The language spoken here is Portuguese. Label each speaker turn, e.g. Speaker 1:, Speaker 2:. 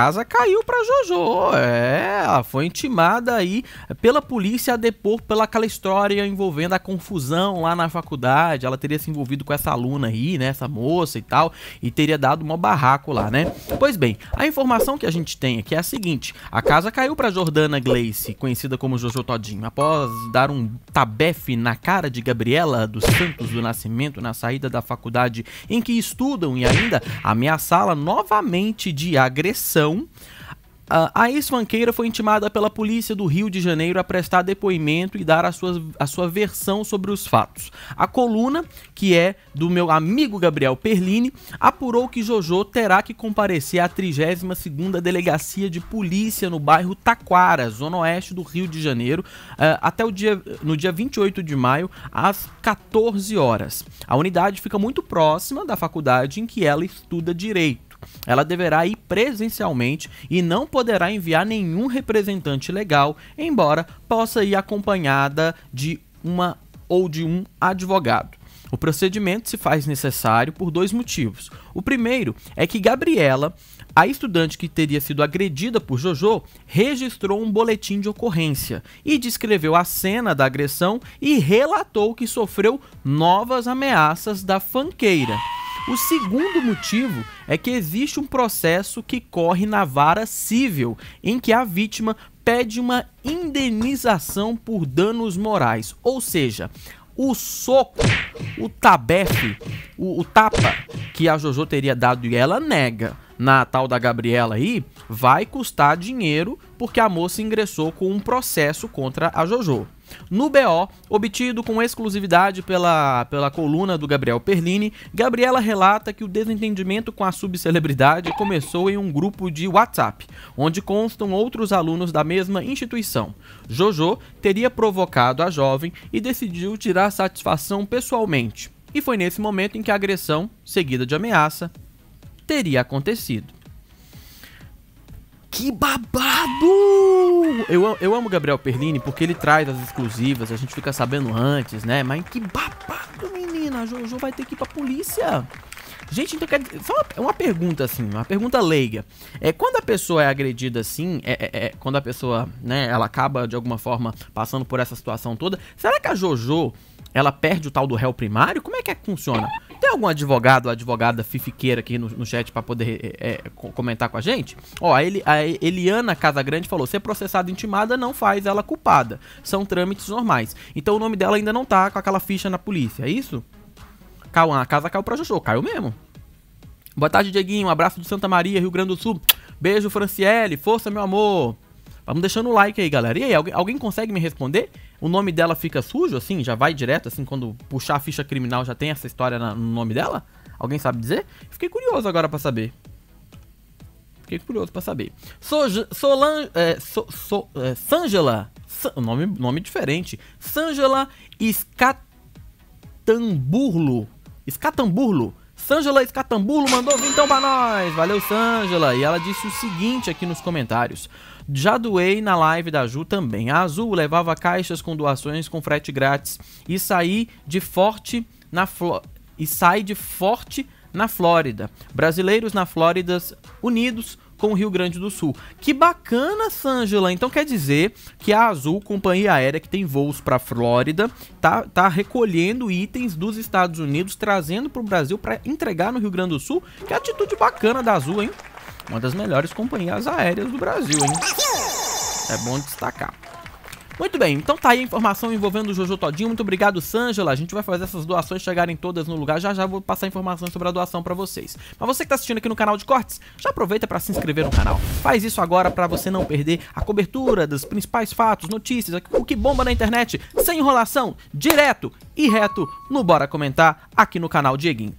Speaker 1: casa caiu para Jojo. É, ela foi intimada aí pela polícia a depor pelaquela história envolvendo a confusão lá na faculdade. Ela teria se envolvido com essa aluna aí, né, essa moça e tal, e teria dado uma barraco lá, né? Pois bem, a informação que a gente tem aqui é a seguinte: a casa caiu para Jordana Glace, conhecida como Jojo Todinho, após dar um tabefe na cara de Gabriela dos Santos do Nascimento na saída da faculdade em que estudam e ainda ameaçá-la novamente de agressão prisão. A ex fanqueira foi intimada pela polícia do Rio de Janeiro a prestar depoimento e dar a sua, a sua versão sobre os fatos. A coluna, que é do meu amigo Gabriel Perlini, apurou que Jojo terá que comparecer à 32ª Delegacia de Polícia no bairro Taquara, zona oeste do Rio de Janeiro, eh, até o dia, no dia 28 de maio, às 14 horas. A unidade fica muito próxima da faculdade em que ela estuda Direito ela deverá ir presencialmente e não poderá enviar nenhum representante legal, embora possa ir acompanhada de uma ou de um advogado. O procedimento se faz necessário por dois motivos. O primeiro é que Gabriela, a estudante que teria sido agredida por Jojo, registrou um boletim de ocorrência e descreveu a cena da agressão e relatou que sofreu novas ameaças da fanqueira. O segundo motivo é que existe um processo que corre na vara civil, em que a vítima pede uma indenização por danos morais, ou seja, o soco, o tabefe, o, o tapa que a Jojo teria dado e ela nega na tal da Gabriela aí, vai custar dinheiro porque a moça ingressou com um processo contra a JoJo. No BO, obtido com exclusividade pela, pela coluna do Gabriel Perlini, Gabriela relata que o desentendimento com a subcelebridade começou em um grupo de WhatsApp, onde constam outros alunos da mesma instituição. Jojo teria provocado a jovem e decidiu tirar satisfação pessoalmente. E foi nesse momento em que a agressão, seguida de ameaça, teria acontecido. Que babado! Eu, eu amo Gabriel Perlini porque ele traz as exclusivas, a gente fica sabendo antes, né? Mas que babado, menina! A Jojo vai ter que ir pra polícia! Gente, então quer dizer. Só uma, uma, pergunta, assim, uma pergunta leiga. É, quando a pessoa é agredida assim, é, é, é, quando a pessoa, né, ela acaba de alguma forma passando por essa situação toda, será que a JoJo, ela perde o tal do réu primário? Como é que é que funciona? tem algum advogado ou advogada fifiqueira aqui no, no chat para poder é, é comentar com a gente? Ó, a, Eli, a Eliana Casagrande falou: ser processada intimada não faz ela culpada. São trâmites normais. Então o nome dela ainda não tá com aquela ficha na polícia, é isso? Cauã, a casa caiu pra Jojo, caiu mesmo. Boa tarde, Dieguinho. Um abraço de Santa Maria, Rio Grande do Sul. Beijo, Franciele. Força, meu amor. Vamos deixando o like aí, galera. E aí, alguém, alguém consegue me responder? O nome dela fica sujo, assim? Já vai direto, assim, quando puxar a ficha criminal já tem essa história na, no nome dela? Alguém sabe dizer? Fiquei curioso agora pra saber. Fiquei curioso pra saber. Sou Solan, é, so, so, é, San, nome, nome diferente. Sângela Escatamburlo. Escatamburlo Sângela Escatambulo mandou vintão pra nós. Valeu, Sângela. E ela disse o seguinte aqui nos comentários. Já doei na live da Ju também. A Azul levava caixas com doações com frete grátis e saí de forte na Flo... e sai de forte na Flórida. Brasileiros na Flórida unidos com o Rio Grande do Sul. Que bacana, Sângela! Então quer dizer que a Azul, companhia aérea que tem voos para Flórida, tá, tá recolhendo itens dos Estados Unidos, trazendo para o Brasil para entregar no Rio Grande do Sul. Que atitude bacana da Azul, hein? Uma das melhores companhias aéreas do Brasil, hein? É bom destacar. Muito bem, então tá aí a informação envolvendo o Jojo Todinho. Muito obrigado, Sângela. A gente vai fazer essas doações chegarem todas no lugar. Já já vou passar informações sobre a doação pra vocês. Mas você que tá assistindo aqui no canal de cortes, já aproveita pra se inscrever no canal. Faz isso agora pra você não perder a cobertura dos principais fatos, notícias, o que bomba na internet, sem enrolação, direto e reto no Bora Comentar aqui no canal Dieguinho.